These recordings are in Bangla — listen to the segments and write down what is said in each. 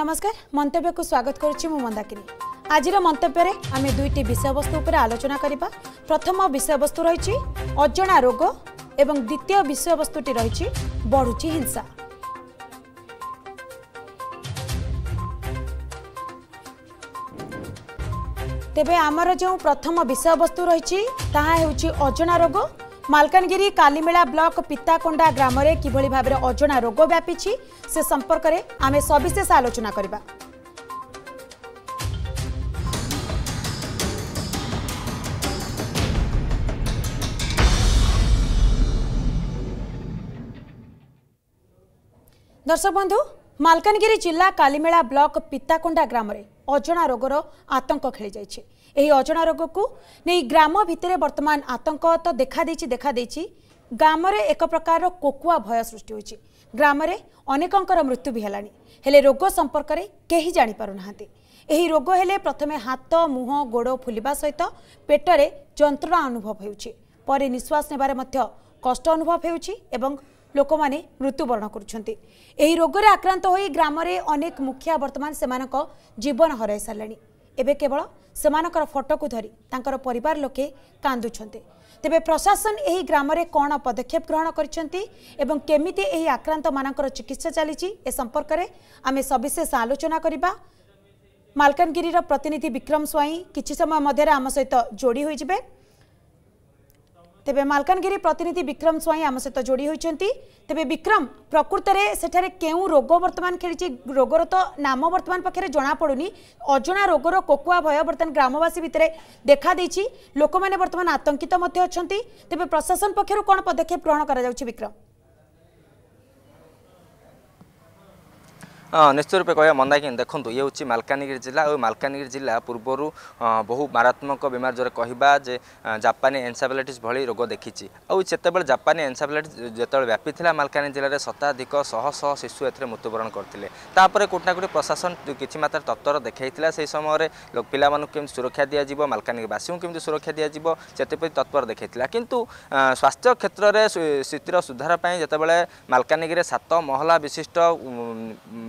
নমস্কার মন্তব্যকু স্বাগত করছি মু মন্দাকিনী আজির মন্তব্যের আমি দুইটি বিষয়বস্তু উপরে আলোচনা করা প্রথম বিষয়বস্তু রয়েছে অজনা রোগ এবং দ্বিতীয় বিষয়বস্তুটি রয়েছে বড়ুচি হিংসা তেবে আমার যে প্রথম বিষয়বস্তু রয়েছে তাহা হচ্ছে অজনা রোগ ମାଲକାନଗିରି କାଲିମେଳା ବ୍ଲକ ପିତାକୋଣ୍ଡା ଗ୍ରାମରେ କିଭଳି ଭାବରେ ଅଜଣା ରୋଗ ବ୍ୟାପିଛି ସେ ସମ୍ପର୍କରେ ଆମେ ସବିଶେଷ ଆଲୋଚନା କରିବା ଦର୍ଶକ ବନ୍ଧୁ ମାଲକାନଗିରି ଜିଲ୍ଲା କାଲିମେଳା ବ୍ଲକ ପିତାକୋଣ୍ଡା ଗ୍ରାମରେ ଅଜଣା ରୋଗର ଆତଙ୍କ ଖେଳିଯାଇଛି ଏହି ଅଜଣା ରୋଗକୁ ନେଇ ଗ୍ରାମ ଭିତରେ ବର୍ତ୍ତମାନ ଆତଙ୍କ ତ ଦେଖାଦେଇଛି ଦେଖାଦେଇଛି ଗ୍ରାମରେ ଏକ ପ୍ରକାରର କୋକୁଆ ଭୟ ସୃଷ୍ଟି ହୋଇଛି ଗ୍ରାମରେ ଅନେକଙ୍କର ମୃତ୍ୟୁ ବି ହେଲାଣି ହେଲେ ରୋଗ ସମ୍ପର୍କରେ କେହି ଜାଣିପାରୁନାହାନ୍ତି ଏହି ରୋଗ ହେଲେ ପ୍ରଥମେ ହାତ ମୁହଁ ଗୋଡ଼ ଫୁଲିବା ସହିତ ପେଟରେ ଯନ୍ତ୍ରଣା ଅନୁଭବ ହେଉଛି ପରେ ନିଶ୍ୱାସ ନେବାରେ ମଧ୍ୟ କଷ୍ଟ ଅନୁଭବ ହେଉଛି ଏବଂ ଲୋକମାନେ ମୃତ୍ୟୁବରଣ କରୁଛନ୍ତି ଏହି ରୋଗରେ ଆକ୍ରାନ୍ତ ହୋଇ ଗ୍ରାମରେ ଅନେକ ମୁଖିଆ ବର୍ତ୍ତମାନ ସେମାନଙ୍କ ଜୀବନ ହରାଇ ସାରିଲେଣି ଏବେ କେବଳ ସେମାନଙ୍କର ଫଟୋକୁ ଧରି ତାଙ୍କର ପରିବାର ଲୋକେ କାନ୍ଦୁଛନ୍ତି ତେବେ ପ୍ରଶାସନ ଏହି ଗ୍ରାମରେ କ'ଣ ପଦକ୍ଷେପ ଗ୍ରହଣ କରିଛନ୍ତି ଏବଂ କେମିତି ଏହି ଆକ୍ରାନ୍ତମାନଙ୍କର ଚିକିତ୍ସା ଚାଲିଛି ଏ ସମ୍ପର୍କରେ ଆମେ ସବିଶେଷ ଆଲୋଚନା କରିବା ମାଲକାନଗିରିର ପ୍ରତିନିଧି ବିକ୍ରମ ସ୍ୱାଇଁ କିଛି ସମୟ ମଧ୍ୟରେ ଆମ ସହିତ ଯୋଡ଼ି ହୋଇଯିବେ তেবে মালকানগিরি প্রতিনিধি বিক্রম স্বাইঁ আম সহ যোড়ি হয়েছেন তেবে বিক্রম প্রকৃতরে সেঠারে কেউ রোগ বর্তমান খেলিছে রোগর তো নাম বর্তমান পাখে জনাপড়ুনি অজনা রোগর কোকুয়া ভয় বর্তমান গ্রামবাসী ভিতরে দেখা দিয়েছি লোক মানে বর্তমান আতঙ্কিত অনেক তেবে প্রশাসন পক্ষ কোণ পদক্ষেপ গ্রহণ করা বিক্রম ନିଶ୍ଚିତ ରୂପେ କହିବା ମନ୍ଦାକିନି ଦେଖନ୍ତୁ ଇଏ ହେଉଛି ମାଲକାନଗିରି ଜିଲ୍ଲା ଆଉ ମାଲକାନଗିରି ଜିଲ୍ଲା ପୂର୍ବରୁ ବହୁ ମାରାତ୍ମକ ବେମାର ଯେଉଁଟା କହିବା ଯେ ଜାପାନୀ ଏନ୍ସାଫାଲାଇଟିସ୍ ଭଳି ରୋଗ ଦେଖିଛି ଆଉ ଯେତେବେଳେ ଜାପାନୀ ଏନ୍ସାଫାଲାଇଟିସ୍ ଯେତେବେଳେ ବ୍ୟାପିଥିଲା ମାଲକାନଗିରି ଜିଲ୍ଲାରେ ଶତାଧିକ ଶହ ଶହ ଶିଶୁ ଏଥିରେ ମୃତ୍ୟୁବରଣ କରିଥିଲେ ତାପରେ କୋଉଠି ନା କୋଉଠି ପ୍ରଶାସନ କିଛି ମାତ୍ରାରେ ତତ୍ପର ଦେଖାଇଥିଲା ସେହି ସମୟରେ ପିଲାମାନଙ୍କୁ କେମିତି ସୁରକ୍ଷା ଦିଆଯିବ ମାଲକାନଗିରିବାସୀଙ୍କୁ କେମିତି ସୁରକ୍ଷା ଦିଆଯିବ ସେଥିପ୍ରତି ତତ୍ପର ଦେଖାଇଥିଲା କିନ୍ତୁ ସ୍ୱାସ୍ଥ୍ୟ କ୍ଷେତ୍ରରେ ସ୍ଥିତିର ସୁଧାର ପାଇଁ ଯେତେବେଳେ ମାଲକାନଗିରିରେ ସାତ ମହଲା ବିଶିଷ୍ଟ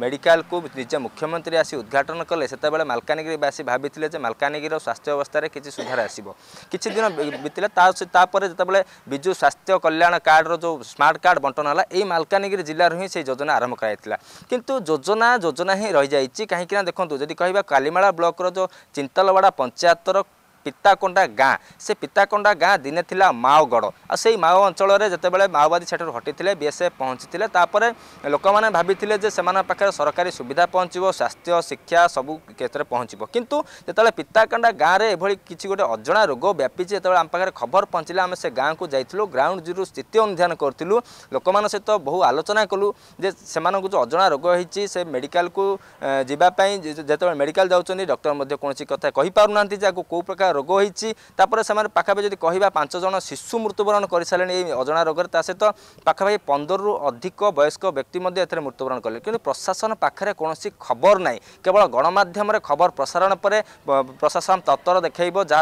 মেডিকালকু নিজ মুখ্যমন্ত্রী আসি উদ্ঘাটন কলে সেতবে মালকানগিরিবাসী ভাবিলে যে মালকানগির স্বাস্থ্য অবস্থার কিছু সুধার আসব কিছু দিন বিতলে তাপরে যেতবে বিজু স্বাস্থ্য কল্যাণ কার্ডর যে স্মার্ট কার্ড বণ্টন হল এই মালকানগিরি জেলার হি সেই যোজনা আরম্ভ করা কিন্তু যোজনা যোজনা হি রয়ে যাই কিন্তু দেখুন যদি কহা কালিমাড়া ব্লকর যে চিন্তলবাড়া পঞ্চায়েতর ପିତାକଣ୍ଡା ଗାଁ ସେ ପିତାକଣ୍ଡା ଗାଁ ଦିନେ ଥିଲା ମାଓଗଡ଼ ଆଉ ସେଇ ମାଓ ଅଞ୍ଚଳରେ ଯେତେବେଳେ ମାଓବାଦୀ ସେଠାରୁ ହଟିଥିଲେ ବିଏସ୍ଏଫ୍ ପହଞ୍ଚିଥିଲେ ତାପରେ ଲୋକମାନେ ଭାବିଥିଲେ ଯେ ସେମାନଙ୍କ ପାଖରେ ସରକାରୀ ସୁବିଧା ପହଞ୍ଚିବ ସ୍ୱାସ୍ଥ୍ୟ ଶିକ୍ଷା ସବୁ କ୍ଷେତ୍ରରେ ପହଞ୍ଚିବ କିନ୍ତୁ ଯେତେବେଳେ ପିତାକଣ୍ଡା ଗାଁରେ ଏଭଳି କିଛି ଗୋଟେ ଅଜଣା ରୋଗ ବ୍ୟାପିଛି ଯେତେବେଳେ ଆମ ପାଖରେ ଖବର ପହଞ୍ଚିଲା ଆମେ ସେ ଗାଁକୁ ଯାଇଥିଲୁ ଗ୍ରାଉଣ୍ଡ ଜିରୋ ସ୍ଥିତି ଅନୁଧ୍ୟାନ କରିଥିଲୁ ଲୋକମାନଙ୍କ ସହିତ ବହୁ ଆଲୋଚନା କଲୁ ଯେ ସେମାନଙ୍କୁ ଯେଉଁ ଅଜଣା ରୋଗ ହୋଇଛି ସେ ମେଡ଼ିକାଲକୁ ଯିବା ପାଇଁ ଯେତେବେଳେ ମେଡ଼ିକାଲ ଯାଉଛନ୍ତି ଡକ୍ଟର ମଧ୍ୟ କୌଣସି କଥା କହିପାରୁନାହାନ୍ତି ଯେ ଆକୁ କେଉଁ ପ୍ରକାର রোগ হয়েছি তাপরে সে পাখাপাখি যদি কহা পাঁচ জন শিশু মৃত্যুবরণ করে সারে এই অজনা রোগের তা সহ পাখাপাখি পনেরু অধিক বয়স্ক ব্যক্তি এতে মৃত্যুবরণ কলে কিন্তু প্রশাসন পাখে কৌশি খবর নাই কেবল গণমাধ্যমে খবর প্রসারণ পরে প্রশাসন তত্পর দেখাইব যা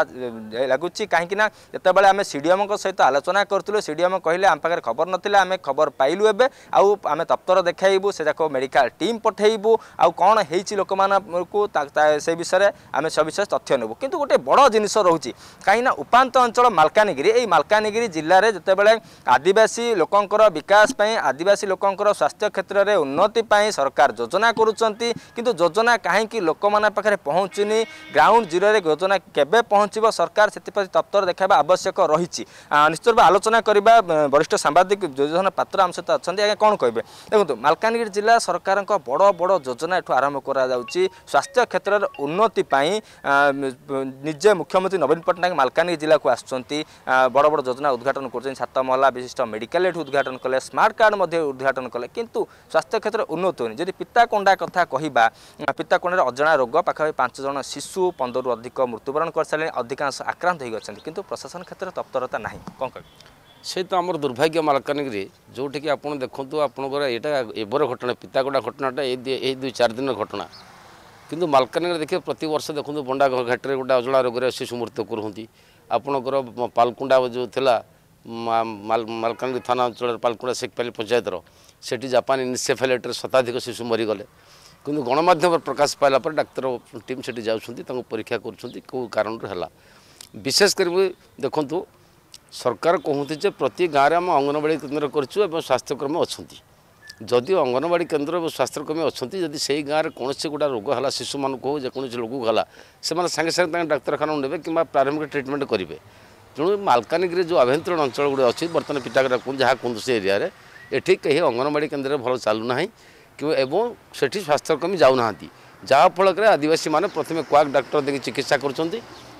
লাগুচি কিনা যেতবে আমি সিডিএম সহ আলোচনা করুলু সিডিএম কহিলে আম পাখে খবর নথিলে আমি খবর পাইলু এবে আউ আমি তত্পর দেখাইবু সে যাক মেডিকাল টিম পঠাইবু আউ কণ হয়েছি লোক মানুষ সে বিষয়ে আমি সবিশেষ তথ্য নেবু কিন্তু গোটে বড় ଜିନିଷ ରହୁଛି କାହିଁକିନା ଉପାନ୍ତ ଅଞ୍ଚଳ ମାଲକାନଗିରି ଏଇ ମାଲକାନଗିରି ଜିଲ୍ଲାରେ ଯେତେବେଳେ ଆଦିବାସୀ ଲୋକଙ୍କର ବିକାଶ ପାଇଁ ଆଦିବାସୀ ଲୋକଙ୍କର ସ୍ୱାସ୍ଥ୍ୟ କ୍ଷେତ୍ରରେ ଉନ୍ନତି ପାଇଁ ସରକାର ଯୋଜନା କରୁଛନ୍ତି କିନ୍ତୁ ଯୋଜନା କାହିଁକି ଲୋକମାନଙ୍କ ପାଖରେ ପହଞ୍ଚୁନି ଗ୍ରାଉଣ୍ଡ ଜିରୋରେ ଯୋଜନା କେବେ ପହଞ୍ଚିବ ସରକାର ସେଥିପ୍ରତି ତତ୍ପର ଦେଖାଇବା ଆବଶ୍ୟକ ରହିଛି ନିଶ୍ଚିତ ଭାବେ ଆଲୋଚନା କରିବା ବରିଷ୍ଠ ସାମ୍ବାଦିକ ଯୋଜନା ପାତ୍ର ଆମ ସହିତ ଅଛନ୍ତି ଆଜ୍ଞା କ'ଣ କହିବେ ଦେଖନ୍ତୁ ମାଲକାନଗିରି ଜିଲ୍ଲା ସରକାରଙ୍କ ବଡ଼ ବଡ଼ ଯୋଜନା ଏଠୁ ଆରମ୍ଭ କରାଯାଉଛି ସ୍ୱାସ୍ଥ୍ୟ କ୍ଷେତ୍ରରେ ଉନ୍ନତି ପାଇଁ ନିଜେ মুখ্যমন্ত্রী নবীন পট্টনাক মালকানগি জেলা আসছেন বড় বড় যোজনা উদ্ঘাটন করছেন সাত মহলা বিশিষ্ট মেডিকাল এটি উদ্ঘাটন কলে স্মার্ট কার্ড উদ্ঘাটন কলে কিন্তু স্বাস্থ্য ক্ষেত্রে উন্নত হয়নি যদি পিতাকোণ্ডা কথা কহা পিতাকোণ্ডার অজনা রোগ পাখাপাখি পাঁচ জন শিশু পনেরু অধিক মৃত্যুবরণ করে অধিকাংশ আক্রান্ত হয়ে গেছেন কিন্তু প্রশাসন ক্ষেত্রে তৎপরতা না কম কবি ସେ ତ ଆମର ଦୁର୍ଭାଗ୍ୟ ମାଲକାନଗିରି ଯେଉଁଠିକି ଆପଣ ଦେଖନ୍ତୁ ଆପଣଙ୍କର ଏଇଟା ଏବର ଘଟଣା ପିତାଗୋଡ଼ା ঘটনাটা এই দুই চার ଦିନର ঘটনা କିନ୍ତୁ ମାଲକାନଗିରି ଦେଖିବେ ପ୍ରତିବର୍ଷ ଦେଖନ୍ତୁ ବଣ୍ଡା ଘାଟରେ ଗୋଟେ ଅଜଣା ରୋଗରେ ଶିଶୁ ମୃତ୍ୟୁ କରୁଛନ୍ତି ଆପଣଙ୍କର ପାଲକୁଣ୍ଡା ଯେଉଁ ଥିଲା ମାଲକାନଗିରି ଥାନା ଅଞ୍ଚଳରେ ପାଲକୁଣ୍ଡା ସେକପାଲି ପଞ୍ଚାୟତର ସେଠି ଜାପାନ ଇନ୍ସେଫାଲାଇଟ୍ରେ ଶତାଧିକ ଶିଶୁ ମରିଗଲେ କିନ୍ତୁ ଗଣମାଧ୍ୟମରେ ପ୍ରକାଶ ପାଇଲା ପରେ ଡାକ୍ତର ଟିମ୍ ସେଠି ଯାଉଛନ୍ତି ତାଙ୍କୁ ପରୀକ୍ଷା କରୁଛନ୍ତି କେଉଁ କାରଣରୁ ହେଲା ବିଶେଷ କରି ଦେଖନ୍ତୁ ସରକାର କୁହନ୍ତି ଯେ ପ୍ରତି ଗାଁରେ ଆମ ଅଙ୍ଗନବାଡ଼ି କେନ୍ଦ୍ର କରିଛୁ ଏବଂ ସ୍ୱାସ୍ଥ୍ୟକ୍ରମ ଅଛନ୍ତି ଯଦି ଅଙ୍ଗନବାଡ଼ି କେନ୍ଦ୍ର ଏବଂ ସ୍ୱାସ୍ଥ୍ୟକର୍ମୀ ଅଛନ୍ତି ଯଦି ସେଇ ଗାଁରେ କୌଣସି ଗୋଟା ରୋଗ ହେଲା ଶିଶୁମାନଙ୍କୁ ହେଉ ଯେକୌଣସି ରୋଗକୁ ହେଲା ସେମାନେ ସାଙ୍ଗେ ସାଙ୍ଗେ ତାଙ୍କ ଡାକ୍ତରଖାନାକୁ ନେବେ କିମ୍ବା ପ୍ରାରମ୍ଭିକ ଟ୍ରିଟମେଣ୍ଟ କରିବେ ତେଣୁ ମାଲକାନଗିରି ଯେଉଁ ଆଭ୍ୟନ୍ତରୀଣ ଅଞ୍ଚଳ ଗୁଡ଼ିଏ ଅଛି ବର୍ତ୍ତମାନ ପିଟାଗଡ଼ା କୁହନ୍ତୁ ଯାହା କୁହନ୍ତୁ ସେ ଏରିଆରେ ଏଠି କେହି ଅଙ୍ଗନବାଡ଼ି କେନ୍ଦ୍ରରେ ଭଲ ଚାଲୁନାହିଁ କିମ୍ବା ଏବଂ ସେଠି ସ୍ୱାସ୍ଥ୍ୟକର୍ମୀ ଯାଉନାହାନ୍ତି ଯାହାଫଳରେ ଆଦିବାସୀମାନେ ପ୍ରଥମେ କ୍ୱାକ୍ ଡାକ୍ତର ଦେଖି ଚିକିତ୍ସା କରୁଛନ୍ତି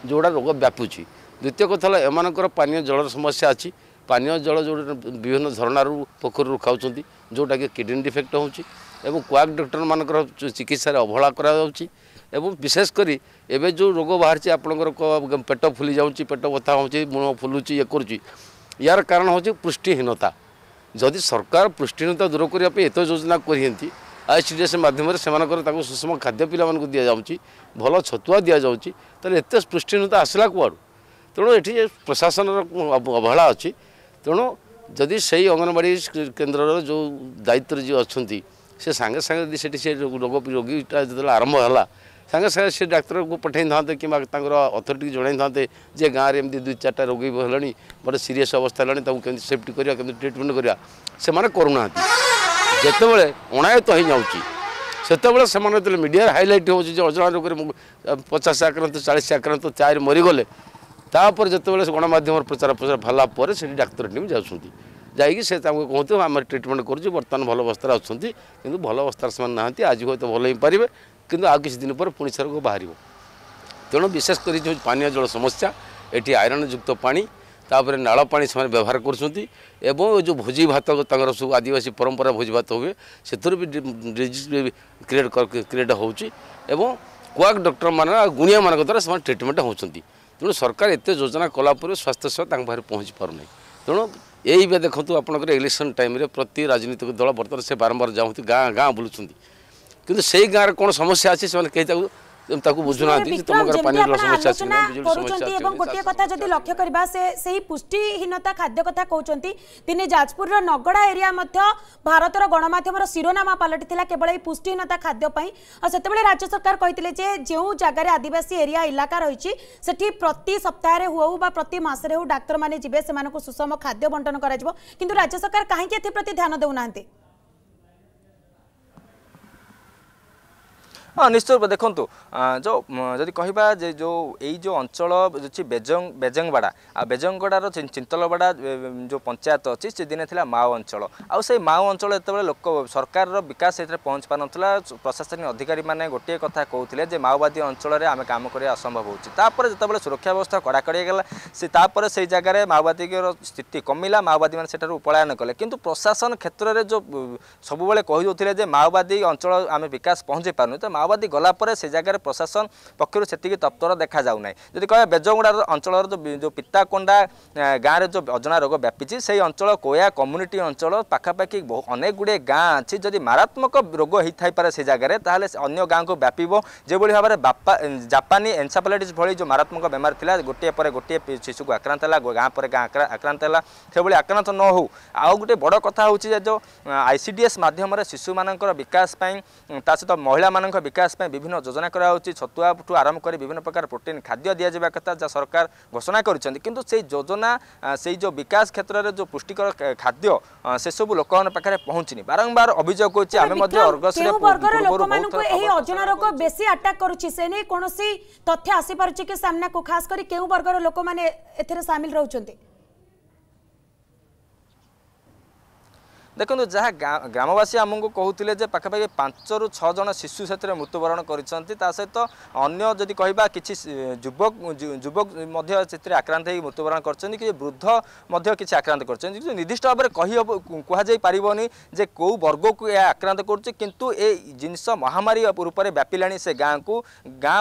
ଯେଉଁଟା ରୋଗ ବ୍ୟାପୁଛି ଦ୍ୱିତୀୟ କଥା ହେଲା ଏମାନଙ୍କର ପାନୀୟ ଜଳର ସମସ୍ୟା ଅଛି ପାନୀୟ ଜଳ ଯେଉଁ ବିଭିନ୍ନ ଝରଣାରୁ ପୋଖରୀରୁ ଖାଉଛନ୍ତି ଯେଉଁଟାକି କିଡ଼ନୀ ଡିଫେକ୍ଟ ହେଉଛି ଏବଂ କ୍ୱାକ୍ ଡକ୍ଟରମାନଙ୍କର ଚିକିତ୍ସାରେ ଅବହେଳା କରାଯାଉଛି ଏବଂ ବିଶେଷ କରି ଏବେ ଯେଉଁ ରୋଗ ବାହାରିଛି ଆପଣଙ୍କର ପେଟ ଫୁଲି ଯାଉଛି ପେଟ ବଥା ହେଉଛି ମୁହଁ ଫୁଲୁଛି ଇଏ କରୁଛି ୟାର କାରଣ ହେଉଛି ପୁଷ୍ଟିହୀନତା ଯଦି ସରକାର ପୁଷ୍ଟିହୀନତା ଦୂର କରିବା ପାଇଁ ଏତେ ଯୋଜନା କରିଛନ୍ତି ଆଇସ୍ ଡି ଏସ୍ ମାଧ୍ୟମରେ ସେମାନଙ୍କର ତାଙ୍କୁ ସୁଷମ ଖାଦ୍ୟ ପିଲାମାନଙ୍କୁ ଦିଆଯାଉଛି ଭଲ ଛତୁଆ ଦିଆଯାଉଛି ତାହେଲେ ଏତେ ପୁଷ୍ଟିହୀନତା ଆସିଲା କୁଆଡ଼ୁ ତେଣୁ ଏଠି ପ୍ରଶାସନର ଅବହେଳା ଅଛି ତେଣୁ ଯଦି ସେଇ ଅଙ୍ଗନବାଡ଼ି କେନ୍ଦ୍ରର ଯେଉଁ ଦାୟିତ୍ୱରେ ଯିଏ ଅଛନ୍ତି ସେ ସାଙ୍ଗେ ସାଙ୍ଗେ ଯଦି ସେଠି ସେ ରୋଗ ରୋଗୀଟା ଯେତେବେଳେ ଆରମ୍ଭ ହେଲା ସାଙ୍ଗେ ସାଙ୍ଗେ ସେ ଡାକ୍ତରକୁ ପଠାଇଥାନ୍ତେ କିମ୍ବା ତାଙ୍କର ଅଥରିଟିକୁ ଜଣାଇଥାନ୍ତେ ଯେ ଗାଁରେ ଏମିତି ଦୁଇ ଚାରିଟା ରୋଗୀ ହେଲାଣି ବଡ଼ ସିରିୟସ୍ ଅବସ୍ଥା ହେଲାଣି ତାଙ୍କୁ କେମିତି ସେଫ୍ଟି କରିବା କେମିତି ଟ୍ରିଟମେଣ୍ଟ କରିବା ସେମାନେ କରୁନାହାନ୍ତି ଯେତେବେଳେ ଅଣାୟତ ହୋଇଯାଉଛି ସେତେବେଳେ ସେମାନେ ଯେତେବେଳେ ମିଡ଼ିଆରେ ହାଇଲାଇଟ୍ ହେଉଛି ଯେ ଅଜଣା ରୋଗରେ ପଚାଶ ଆକ୍ରାନ୍ତ ଚାଳିଶ ଆକ୍ରାନ୍ତ ଚାରି ମରିଗଲେ ତାପରେ ଯେତେବେଳେ ଗଣମାଧ୍ୟମର ପ୍ରଚାର ପ୍ରସାର ହେଲା ପରେ ସେଠି ଡାକ୍ତର ଟିମ୍ ଯାଉଛନ୍ତି ଯାଇକି ସେ ତାଙ୍କୁ କୁହନ୍ତୁ ଆମେ ଟ୍ରିଟମେଣ୍ଟ କରୁଛୁ ବର୍ତ୍ତମାନ ଭଲ ଅବସ୍ଥାରେ ଅଛନ୍ତି କିନ୍ତୁ ଭଲ ଅବସ୍ଥାରେ ସେମାନେ ନାହାନ୍ତି ଆଜି ହୁଏତ ଭଲ ହେଇପାରିବେ କିନ୍ତୁ ଆଉ କିଛି ଦିନ ପରେ ପୁଣି ରୋଗ ବାହାରିବ ତେଣୁ ବିଶେଷ କରି ଯେଉଁ ପାନୀୟ ଜଳ ସମସ୍ୟା ଏଠି ଆଇରନ୍ଯୁକ୍ତ ପାଣି ତାପରେ ନାଳ ପାଣି ସେମାନେ ବ୍ୟବହାର କରୁଛନ୍ତି ଏବଂ ଯେଉଁ ଭୋଜି ଭାତ ତାଙ୍କର ସବୁ ଆଦିବାସୀ ପରମ୍ପରା ଭୋଜି ଭାତ ହୁଏ ସେଥିରୁ ବି ଡିଜିଜ୍ କ୍ରିଏଟ୍ କ୍ରିଏଟ୍ ହେଉଛି ଏବଂ କୁଆକ୍ ଡକ୍ଟରମାନେ ଆଉ ଗୁଣିଆମାନଙ୍କ ଦ୍ୱାରା ସେମାନେ ଟ୍ରିଟମେଣ୍ଟ ହେଉଛନ୍ତି तेणु सरकार यत जोजना कलाप स्वास्थ्यसेवा पहुँची पाउ नै तपाईँको इलेक्सन टाइम प्रति राजनीतिक दल बर्तार जाँदै गाँ गाँ बुलुन्छ किन सही गाँ र कस्या अस्ति केही जाऊँ ᱛᱮᱢ তাকু বুᱡᱷᱩᱱᱟ ᱛᱤᱱ ᱛᱚᱢᱟᱨ ᱯᱟᱱᱤᱨ ᱨᱮ ᱥᱚᱢᱥᱭᱟ ᱪᱤᱱᱟ ᱡᱚᱞ ᱥᱚᱢᱥᱭᱟ ᱪᱤᱱᱟ ᱯᱚᱨᱪᱷᱚᱱᱛᱤ ᱟᱨ ᱜᱚᱴᱤᱭᱟ ᱠᱟᱛᱷᱟ ᱡᱚᱛᱤ ᱞᱚᱠᱭᱚ ᱠᱟᱨᱤᱵᱟ ᱥᱮ ᱥᱮᱦᱤ ᱯᱩᱥᱴᱤ ᱦᱤᱱᱟᱛᱟ ᱠᱷᱟᱫᱭ ᱠᱟᱛᱷᱟ ᱠᱚᱪᱷᱚᱱᱛᱤ ᱛᱤᱱᱮ ᱡᱟᱡᱯᱩᱨ ᱨᱮ ᱱᱚᱜᱚᱲᱟ ᱮᱨᱤᱭᱟ ᱢᱟᱫᱷᱭᱚ ᱵᱷᱟᱨᱚᱛ ᱨᱮ ᱜᱚᱱᱚ ᱢᱟᱫᱷᱭᱚ ᱨᱮ ᱥᱤᱨᱚᱱᱟᱢᱟ ᱯᱟᱞᱟᱴᱤ ᱛᱤᱞᱟ ᱠᱮᱵᱚᱞᱮ ᱯᱩᱥᱴᱤ ᱦᱤᱱᱟᱛᱟ ᱠᱷᱟᱫᱭ ᱯᱟᱭ ହଁ ନିଶ୍ଚୟ ଦେଖନ୍ତୁ ଯେଉଁ ଯଦି କହିବା ଯେ ଯେଉଁ ଏଇ ଯେଉଁ ଅଞ୍ଚଳ ହେଉଛି ବେଜଙ୍ଗ ବେଜଙ୍ଗବାଡ଼ା ଆଉ ବେଜଙ୍ଗବାଡ଼ାର ଚିନ୍ତଲବାଡ଼ା ଯେଉଁ ପଞ୍ଚାୟତ ଅଛି ସେ ଦିନେ ଥିଲା ମାଓ ଅଞ୍ଚଳ ଆଉ ସେଇ ମାଓ ଅଞ୍ଚଳ ଯେତେବେଳେ ଲୋକ ସରକାରର ବିକାଶ ସେଥିରେ ପହଞ୍ଚି ପାରୁନଥିଲା ପ୍ରଶାସନିକ ଅଧିକାରୀମାନେ ଗୋଟିଏ କଥା କହୁଥିଲେ ଯେ ମାଓବାଦୀ ଅଞ୍ଚଳରେ ଆମେ କାମ କରିବା ଅସମ୍ଭବ ହେଉଛି ତାପରେ ଯେତେବେଳେ ସୁରକ୍ଷା ବ୍ୟବସ୍ଥା କଡ଼ାକଡ଼ି ହେଇଗଲା ସେ ତାପରେ ସେଇ ଜାଗାରେ ମାଓବାଦୀଙ୍କର ସ୍ଥିତି କମିଲା ମାଓବାଦୀମାନେ ସେଠାରୁ ପଳାୟନ କଲେ କିନ୍ତୁ ପ୍ରଶାସନ କ୍ଷେତ୍ରରେ ଯେଉଁ ସବୁବେଳେ କହିଦେଉଥିଲେ ଯେ ମାଓବାଦୀ ଅଞ୍ଚଳ ଆମେ ବିକାଶ ପହଞ୍ଚାଇ ପାରୁନି ତ ମାଓ ମାଓବାଦୀ ଗଲାପରେ ସେ ଜାଗାରେ ପ୍ରଶାସନ ପକ୍ଷରୁ ସେତିକି ତତ୍ପର ଦେଖାଯାଉନାହିଁ ଯଦି କହିବା ବେଜଗୁଡ଼ା ଅଞ୍ଚଳର ଯେଉଁ ପିତାକୋଣ୍ଡା ଗାଁରେ ଯେଉଁ ଅଜଣା ରୋଗ ବ୍ୟାପିଛି ସେହି ଅଞ୍ଚଳ କୋୟା କମ୍ୟୁନିଟି ଅଞ୍ଚଳ ପାଖାପାଖି ଅନେକ ଗୁଡ଼ିଏ ଗାଁ ଅଛି ଯଦି ମାରାତ୍ମକ ରୋଗ ହୋଇଥାଇପାରେ ସେ ଜାଗାରେ ତାହେଲେ ଅନ୍ୟ ଗାଁକୁ ବ୍ୟାପିବ যেভাবে ভাবে জাপানি এনসাফালাইটিস ভি যে মারাত্মক বেমার লা গোটিয়ে পরে গোটিয়ে শিশুক আক্রান্ত হল গাঁ পরে গাঁ আক্রান্ত হল সেভাবে আক্রান্ত ন হো আউ গোটে বড় কথা হচ্ছে যে যে আইসিডিএস মাধ্যমে শিশু মানকর বিকাশ পাই তা সহ মহিলা মানক বিকাশ পাই বিভিন্ন যোজনা করা হচ্ছে ছতুয়াঠু আরম্ভ করে বিভিন্ন প্রকার প্রোটিন খাদ্য দিয়া কথা যা সরকার ঘোষণা করছেন কিন্তু সেই যোজনা সেই যে বিকাশ ক্ষেত্রের যে পুষ্টিকর খাদ্য সেসব লোক পাখে পৌঁছিনি বারম্বার অভিযোগ হচ্ছে আমি অর্গসরে অজনারোগ বেশি আটাক করুছি সে নিয়ে কোণী তথ্য আসিপারুছি কি সামনাকু খাস করে কেউ বর্গর লোক মানে এতে সামিল রয়েছে ଦେଖନ୍ତୁ ଯାହା ଗ୍ରାମବାସୀ ଆମକୁ କହୁଥିଲେ ଯେ ପାଖାପାଖି ପାଞ୍ଚରୁ ଛଅ ଜଣ ଶିଶୁ ସେଥିରେ ମୃତ୍ୟୁବରଣ କରିଛନ୍ତି ତା ସହିତ ଅନ୍ୟ ଯଦି କହିବା କିଛି ଯୁବକ ଯୁବକ ମଧ୍ୟ ସେଥିରେ ଆକ୍ରାନ୍ତ ହେଇ ମୃତ୍ୟୁବରଣ କରିଛନ୍ତି କିଛି ବୃଦ୍ଧ ମଧ୍ୟ କିଛି ଆକ୍ରାନ୍ତ କରିଛନ୍ତି କିନ୍ତୁ ନିର୍ଦ୍ଦିଷ୍ଟ ଭାବରେ କହିହେବ କୁହାଯାଇ ପାରିବନି ଯେ କେଉଁ ବର୍ଗକୁ ଏହା ଆକ୍ରାନ୍ତ କରୁଛି କିନ୍ତୁ ଏ ଜିନିଷ ମହାମାରୀ ରୂପରେ ବ୍ୟାପିଲାଣି ସେ ଗାଁକୁ ଗାଁ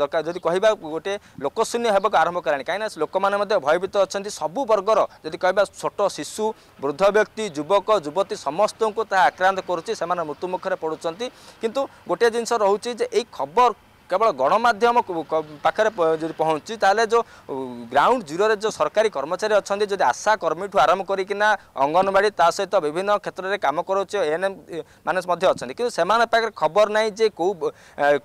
ଦରକାର ଯଦି କହିବା ଗୋଟେ ଲୋକଶୂନ୍ୟ ହେବାକୁ ଆରମ୍ଭ କଲାଣି କାହିଁକିନା ଲୋକମାନେ ମଧ୍ୟ ଭୟଭୀତ ଅଛନ୍ତି ସବୁ ବର୍ଗର ଯଦି କହିବା ଛୋଟ ଶିଶୁ ବୃଦ୍ଧ ବ୍ୟକ୍ତି ଯୁବକ ଯୁବତୀ ସମସ୍ତଙ୍କୁ ତାହା ଆକ୍ରାନ୍ତ କରୁଛି ସେମାନେ ମୃତ୍ୟୁମୁଖରେ ପଡ଼ୁଛନ୍ତି କିନ୍ତୁ ଗୋଟିଏ ଜିନିଷ ରହୁଛି ଯେ ଏଇ ଖବର କେବଳ ଗଣମାଧ୍ୟମ ପାଖରେ ଯଦି ପହଞ୍ଚୁଛି ତାହେଲେ ଯେଉଁ ଗ୍ରାଉଣ୍ଡ ଜିରୋରେ ଯେଉଁ ସରକାରୀ କର୍ମଚାରୀ ଅଛନ୍ତି ଯଦି ଆଶା କର୍ମୀଠୁ ଆରମ୍ଭ କରିକିନା ଅଙ୍ଗନବାଡ଼ି ତା ସହିତ ବିଭିନ୍ନ କ୍ଷେତ୍ରରେ କାମ କରୁଛି ଏଏନ୍ଏମ୍ ମାନେ ମଧ୍ୟ ଅଛନ୍ତି କିନ୍ତୁ ସେମାନଙ୍କ ପାଖରେ ଖବର ନାହିଁ ଯେ କେଉଁ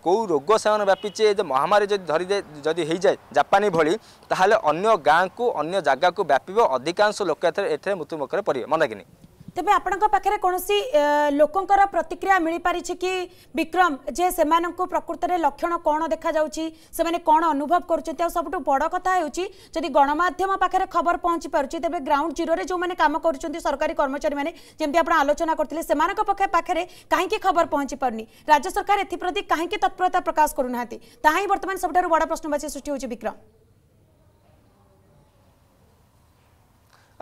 କେଉଁ ରୋଗ ସେମାନେ ବ୍ୟାପିଛି ଏ ଯେ ମହାମାରୀ ଯଦି ଧରି ଯଦି ହୋଇଯାଏ ଜାପାନୀ ଭଳି ତାହେଲେ ଅନ୍ୟ ଗାଁକୁ ଅନ୍ୟ ଜାଗାକୁ ବ୍ୟାପିବ ଅଧିକାଂଶ ଲୋକ ଏଥିରେ ଏଥିରେ ମୃତ୍ୟୁମୁଖରେ ପଡ଼ିବେ ମନେକିନି तेज आपणे कौन सी लोकंर प्रतिक्रिया मिल पारी कि विक्रम जे से प्रकृत में लक्षण कौन देखा जाने कौन अनुभव कर सब बड़ कथा होती गणमाध्यम पाखे खबर पहुँची पार्टी तेज ग्राउंड जीरो में जो मैंने काम कर सरकारी कर्मचारी मैंने जमी आप आलोचना करते से पाखे कहीं खबर पहुँची पार नहीं राज्य सरकार एथप्रति कहीं तत्परता प्रकाश करूना ताकि बर्तमान सब बड़ प्रश्नवाची सृष्टि होम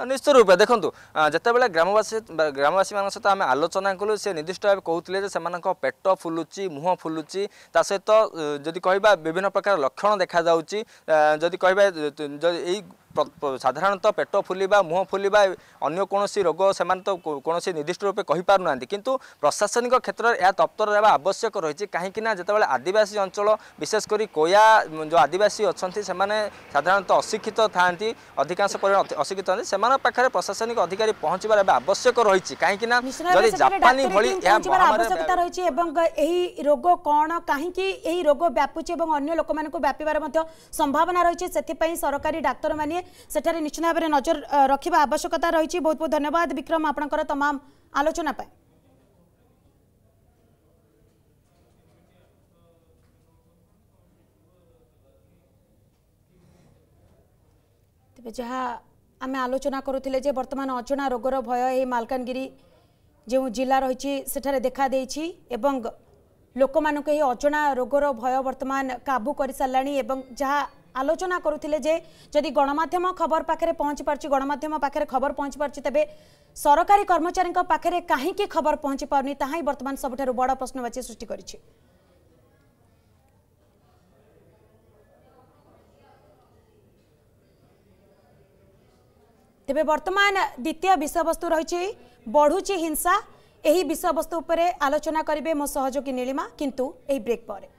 ନିଶ୍ଚିତ ରୂପେ ଦେଖନ୍ତୁ ଯେତେବେଳେ ଗ୍ରାମବାସୀ ଗ୍ରାମବାସୀମାନଙ୍କ ସହିତ ଆମେ ଆଲୋଚନା କଲୁ ସେ ନିର୍ଦ୍ଦିଷ୍ଟ ଭାବେ କହୁଥିଲେ ଯେ ସେମାନଙ୍କ ପେଟ ଫୁଲୁଛି ମୁହଁ ଫୁଲୁଛି ତା ସହିତ ଯଦି କହିବା ବିଭିନ୍ନ ପ୍ରକାର ଲକ୍ଷଣ ଦେଖାଯାଉଛି ଯଦି କହିବା ଏଇ ସାଧାରଣତଃ ପେଟ ଫୁଲିବା ମୁହଁ ଫୁଲିବା ଅନ୍ୟ କୌଣସି ରୋଗ ସେମାନେ ତ କୌଣସି ନିର୍ଦ୍ଦିଷ୍ଟ ରୂପେ କହିପାରୁନାହାନ୍ତି କିନ୍ତୁ ପ୍ରଶାସନିକ କ୍ଷେତ୍ରରେ ଏହା ତପ୍ତର ଦେବା ଆବଶ୍ୟକ ରହିଛି କାହିଁକିନା ଯେତେବେଳେ ଆଦିବାସୀ ଅଞ୍ଚଳ ବିଶେଷ କରି କୋୟା ଯେଉଁ ଆଦିବାସୀ ଅଛନ୍ତି ସେମାନେ ସାଧାରଣତଃ ଅଶିକ୍ଷିତ ଥାଆନ୍ତି ଅଧିକାଂଶ ପରିମାଣ ଅଶିକ୍ଷିତ ଥାନ୍ତି ସେମାନଙ୍କ ପାଖରେ ପ୍ରଶାସନିକ ଅଧିକାରୀ ପହଞ୍ଚିବାର ଏବେ ଆବଶ୍ୟକ ରହିଛି କାହିଁକିନା ଯଦି ଜାପାନୀ ଭଳି ଏହା ଆବଶ୍ୟକତା ରହିଛି ଏବଂ ଏହି ରୋଗ କ'ଣ କାହିଁକି ଏହି ରୋଗ ବ୍ୟାପୁଛି ଏବଂ ଅନ୍ୟ ଲୋକମାନଙ୍କୁ ବ୍ୟାପିବାର ମଧ୍ୟ ସମ୍ଭାବନା ରହିଛି ସେଥିପାଇଁ ସରକାରୀ ଡାକ୍ତରମାନେ সেটার নিশ্চিত ভাবে নজর রাখা আবশ্যকতা রয়েছে বহুত বহুত ধন্যবাদ বিক্রম আপনার তমাম আলোচনা পাই তবে যা আমি আলোচনা করুলে যে বর্তমান অজনা রোগর ভয় এই মালকানগিরি যে জেলা রয়েছে সেখানে দেখা দিয়েছি এবং লোক মানুষ এই অজনা রোগর ভয় বর্তমান কাবু করে সারা এবং যা আলোচনা করুলে যে যদি গণমাধ্যম খবর পাখে পৌঁছি পারছি গণমাধ্যম পাখে খবর পৌঁছি পারছি তবে সরকারি কর্মচারী পাখে কী খবর পৌঁছি পাওনি তাহাই বর্তমান সবুঠার বড় প্রশ্নবাচী সৃষ্টি করেছে তেবে বর্তমান দ্বিতীয় বিষয়বস্তু রয়েছে বড়ুচি হিংসা এই বিষয়বস্তু উপরে আলোচনা করবে মো সহযোগী নীলিমা কিন্তু এই ব্রেক পরে